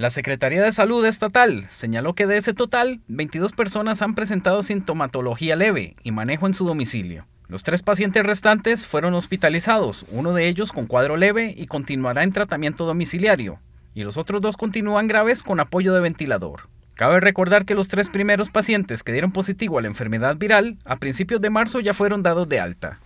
La Secretaría de Salud Estatal señaló que de ese total, 22 personas han presentado sintomatología leve y manejo en su domicilio. Los tres pacientes restantes fueron hospitalizados, uno de ellos con cuadro leve y continuará en tratamiento domiciliario, y los otros dos continúan graves con apoyo de ventilador. Cabe recordar que los tres primeros pacientes que dieron positivo a la enfermedad viral a principios de marzo ya fueron dados de alta.